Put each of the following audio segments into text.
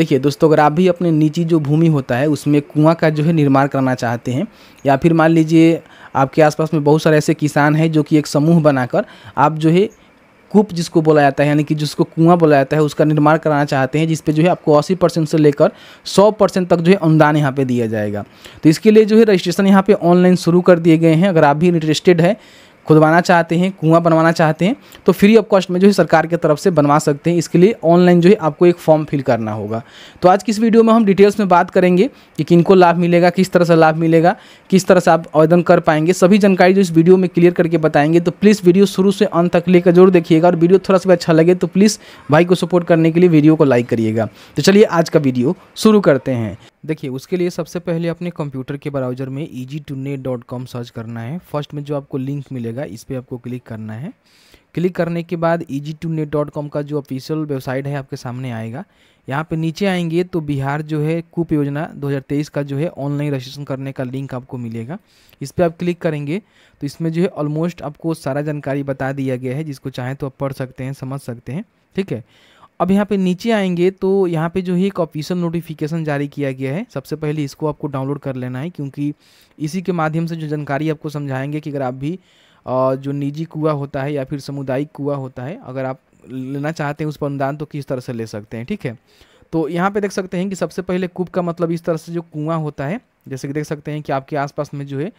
देखिए दोस्तों अगर आप भी अपने निजी जो भूमि होता है उसमें कुआं का जो है निर्माण करना चाहते हैं या फिर मान लीजिए आपके आसपास में बहुत सारे ऐसे किसान हैं जो कि एक समूह बनाकर आप जो है कूप जिसको बोला जाता है यानी कि जिसको कुआं बोला जाता है उसका निर्माण कराना चाहते हैं जिस पे जो है आपको 80 परसेंट से लेकर 100 परसेंट तक जो है अनुदान यहाँ पे दिया जाएगा तो इसके लिए जो है रजिस्ट्रेशन यहाँ पे ऑनलाइन शुरू कर दिए गए हैं अगर आप भी इंटरेस्टेड है खुदवाना चाहते हैं कुआं बनवाना चाहते हैं तो फ्री ऑफ कॉस्ट में जो है सरकार की तरफ से बनवा सकते हैं इसके लिए ऑनलाइन जो है आपको एक फॉर्म फिल करना होगा तो आज की इस वीडियो में हम डिटेल्स में बात करेंगे कि किनको लाभ मिलेगा किस तरह से लाभ मिलेगा किस तरह से आप आवेदन कर पाएंगे सभी जानकारी जो इस वीडियो में क्लियर करके बताएंगे तो प्लीज़ वीडियो शुरू से अंत तक लेकर जरूर देखिएगा और वीडियो थोड़ा सा अच्छा लगे तो प्लीज़ भाई को सपोर्ट करने के लिए वीडियो को लाइक करिएगा तो चलिए आज का वीडियो शुरू करते हैं देखिए उसके लिए सबसे पहले अपने कंप्यूटर के ब्राउज़र में E G two net dot com search करना है फर्स्ट में जो आपको लिंक मिलेगा इस पर आपको क्लिक करना है क्लिक करने के बाद E G two net dot com का जो ऑफिशियल वेबसाइट है आपके सामने आएगा यहाँ पे नीचे आएंगे तो बिहार जो है कुप योजना 2023 का जो है ऑनलाइन रजिस्ट्रेशन करने का लिंक आपको मिलेगा इस पर आप क्लिक करेंगे तो इसमें जो है ऑलमोस्ट आपको सारा जानकारी बता दिया गया है जिसको चाहें तो आप पढ़ सकते हैं समझ सकते हैं ठीक है अब यहाँ पे नीचे आएंगे तो यहाँ पे जो है एक ऑफिशियल नोटिफिकेशन जारी किया गया है सबसे पहले इसको आपको डाउनलोड कर लेना है क्योंकि इसी के माध्यम से जो जानकारी आपको समझाएंगे कि अगर आप भी जो निजी कुआ होता है या फिर सामुदायिक कुआ होता है अगर आप लेना चाहते हैं उस पर अनुदान तो किस तरह से ले सकते हैं ठीक है तो यहाँ पे देख सकते हैं कि सबसे पहले कूप का मतलब इस तरह से जो कुआं होता है जैसे कि देख सकते हैं कि आपके आसपास में जो है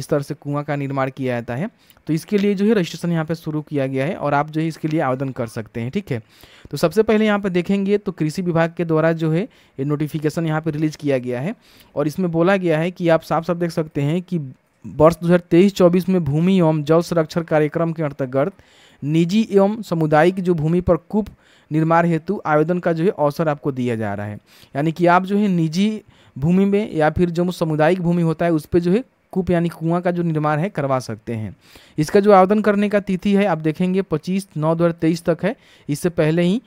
इस तरह से कुआं का निर्माण किया जाता है तो इसके लिए जो है रजिस्ट्रेशन यहाँ पे शुरू किया गया है और आप जो है इसके लिए आवेदन कर सकते हैं ठीक है तो सबसे पहले यहाँ पे देखेंगे तो कृषि विभाग के द्वारा जो है ये नोटिफिकेशन यहाँ पर रिलीज किया गया है और इसमें बोला गया है कि आप साफ साफ देख सकते हैं कि वर्ष 2023-24 में भूमि एवं जल संरक्षण कार्यक्रम के अंतर्गत निजी एवं सामुदायिक जो भूमि पर कूप निर्माण हेतु आवेदन का जो है अवसर आपको दिया जा रहा है यानी कि आप जो है निजी भूमि में या फिर जो सामुदायिक भूमि होता है उस पर जो है कूप यानी कुआं का जो निर्माण है करवा सकते हैं इसका जो आवेदन करने का तिथि है आप देखेंगे 25 नौ दो तक है इससे पहले ही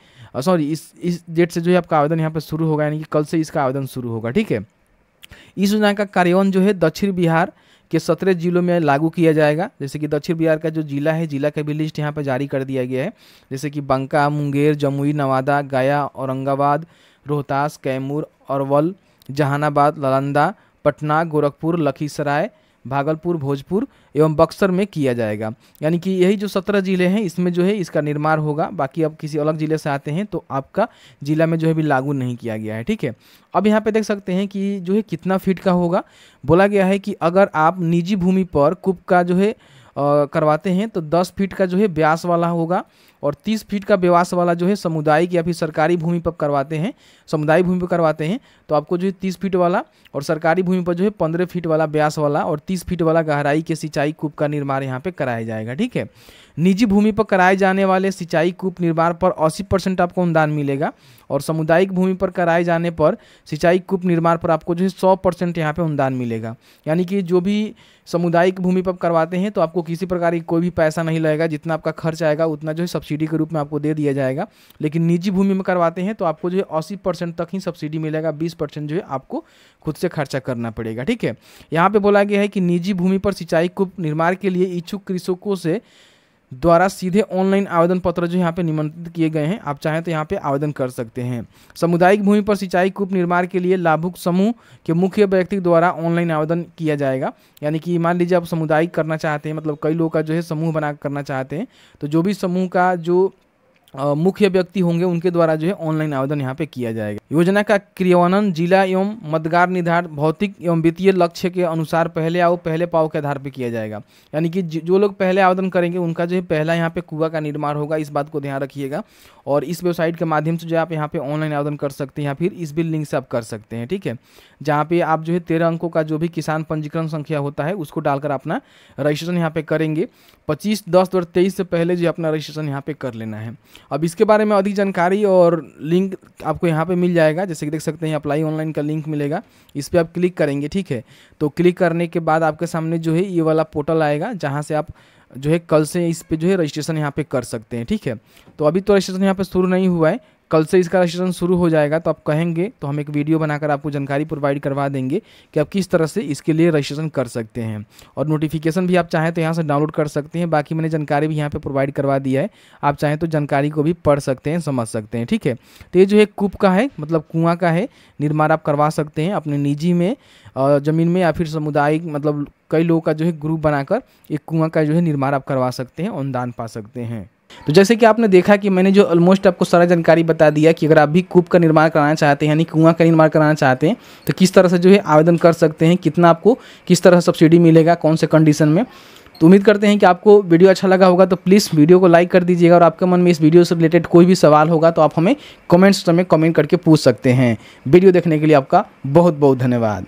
सॉरी इस इस डेट से जो है आपका आवेदन यहाँ पर शुरू होगा यानी कि कल से इसका आवेदन शुरू होगा ठीक है इस योजना का कार्यान्वयन जो है दक्षिण बिहार के सत्रह जिलों में लागू किया जाएगा जैसे कि दक्षिण बिहार का जो जिला है जिला का भी लिस्ट यहाँ पर जारी कर दिया गया है जैसे कि बंका मुंगेर जमुई नवादा गया औरंगाबाद रोहतास कैमूर अरवल जहानाबाद नालंदा पटना गोरखपुर लखीसराय भागलपुर भोजपुर एवं बक्सर में किया जाएगा यानी कि यही जो सत्रह ज़िले हैं इसमें जो है इसका निर्माण होगा बाकी अब किसी अलग ज़िले से आते हैं तो आपका ज़िला में जो है भी लागू नहीं किया गया है ठीक है अब यहाँ पे देख सकते हैं कि जो है कितना फीट का होगा बोला गया है कि अगर आप निजी भूमि पर कुप का जो है करवाते हैं तो दस फीट का जो है ब्यास वाला होगा और तीस फीट का व्यवास वाला जो है सामुदायिक या फिर सरकारी भूमि पर करवाते हैं समुदाय भूमि पर करवाते हैं तो आपको जो है तीस फीट वाला और सरकारी भूमि पर जो है पंद्रह फीट वाला ब्यास वाला और तीस फीट वाला गहराई के सिंचाई कूप का निर्माण यहाँ पर कराया जाएगा ठीक है निजी भूमि पर कराए जाने वाले सिंचाई कूप निर्माण पर अस्सी परसेंट आपको अनुदान मिलेगा और सामुदायिक भूमि पर कराए जाने पर सिंचाई कूप निर्माण पर आपको जो है सौ परसेंट यहाँ पर अनुदान मिलेगा यानी कि जो भी सामुदायिक भूमि पर करवाते हैं तो आपको किसी प्रकार की कोई भी पैसा नहीं लगेगा जितना आपका खर्च आएगा उतना जो है सब्सिडी सब्सिडी के रूप में आपको दे दिया जाएगा लेकिन निजी भूमि में करवाते हैं तो आपको जो है अस्सी परसेंट तक ही सब्सिडी मिलेगा बीस परसेंट जो है आपको खुद से खर्चा करना पड़ेगा ठीक है यहाँ पे बोला गया है कि निजी भूमि पर सिंचाई को निर्माण के लिए इच्छुक कृषकों से द्वारा सीधे ऑनलाइन आवेदन पत्र जो यहाँ पे निमंत्रित किए गए हैं आप चाहें तो यहाँ पे आवेदन कर सकते हैं सामुदायिक भूमि पर सिंचाई कूप निर्माण के लिए लाभुक समूह के मुख्य व्यक्ति द्वारा ऑनलाइन आवेदन किया जाएगा यानी कि मान लीजिए आप सामुदायिक करना चाहते हैं मतलब कई लोगों का जो है समूह बना करना चाहते हैं तो जो भी समूह का जो मुख्य व्यक्ति होंगे उनके द्वारा जो है ऑनलाइन आवेदन यहाँ पे किया जाएगा योजना का क्रियान्वयन जिला एवं मतगार निर्धार भौतिक एवं वित्तीय लक्ष्य के अनुसार पहले आओ पहले पाओ के आधार पर किया जाएगा यानी कि जो लोग पहले आवेदन करेंगे उनका जो है पहला यहाँ पे कुआ का निर्माण होगा इस बात को ध्यान रखिएगा और इस वेबसाइट के माध्यम से जो आप यहाँ पे ऑनलाइन आवेदन कर सकते हैं या फिर इस बिल लिंक से आप कर सकते हैं ठीक है जहाँ पे आप जो है तेरह अंकों का जो भी किसान पंजीकरण संख्या होता है उसको डालकर अपना रजिस्ट्रेशन यहाँ पे करेंगे पच्चीस दस और तेईस से पहले जो अपना रजिस्ट्रेशन यहाँ पे कर लेना है अब इसके बारे में अधिक जानकारी और लिंक आपको यहाँ पे मिल जाएगा जैसे कि देख सकते हैं अप्लाई ऑनलाइन का लिंक मिलेगा इस पर आप क्लिक करेंगे ठीक है तो क्लिक करने के बाद आपके सामने जो है ये वाला पोर्टल आएगा जहाँ से आप जो है कल से इस पर जो है रजिस्ट्रेशन यहाँ पे कर सकते हैं ठीक है तो अभी तो रजिस्ट्रेशन यहाँ पे शुरू नहीं हुआ है कल से इसका रजिस्ट्रेशन शुरू हो जाएगा तो आप कहेंगे तो हम एक वीडियो बनाकर आपको जानकारी प्रोवाइड करवा देंगे कि आप किस तरह से इसके लिए रजिस्ट्रेशन कर सकते हैं और नोटिफिकेशन भी आप चाहें तो यहाँ से डाउनलोड कर सकते हैं बाकी मैंने जानकारी भी यहाँ पर प्रोवाइड करवा दिया है आप चाहें तो जानकारी को भी पढ़ सकते हैं समझ सकते हैं ठीक है तो ये जो है कुप का है मतलब कुआँ का है निर्माण आप करवा सकते हैं अपने निजी में ज़मीन में या फिर सामुदायिक मतलब कई लोगों का जो है ग्रुप बनाकर एक कुआं का जो है निर्माण आप करवा सकते हैं अनुदान पा सकते हैं तो जैसे कि आपने देखा कि मैंने जो ऑलमोस्ट आपको सारा जानकारी बता दिया कि अगर आप भी कूप का निर्माण कराना चाहते हैं यानी कुआं का निर्माण कराना चाहते हैं तो किस तरह से जो है आवेदन कर सकते हैं कितना आपको किस तरह सब्सिडी मिलेगा कौन से कंडीशन में तो उम्मीद करते हैं कि आपको वीडियो अच्छा लगा होगा तो प्लीज़ वीडियो को लाइक कर दीजिएगा और आपके मन में इस वीडियो से रिलेटेड कोई भी सवाल होगा तो आप हमें कमेंट्स में कमेंट करके पूछ सकते हैं वीडियो देखने के लिए आपका बहुत बहुत धन्यवाद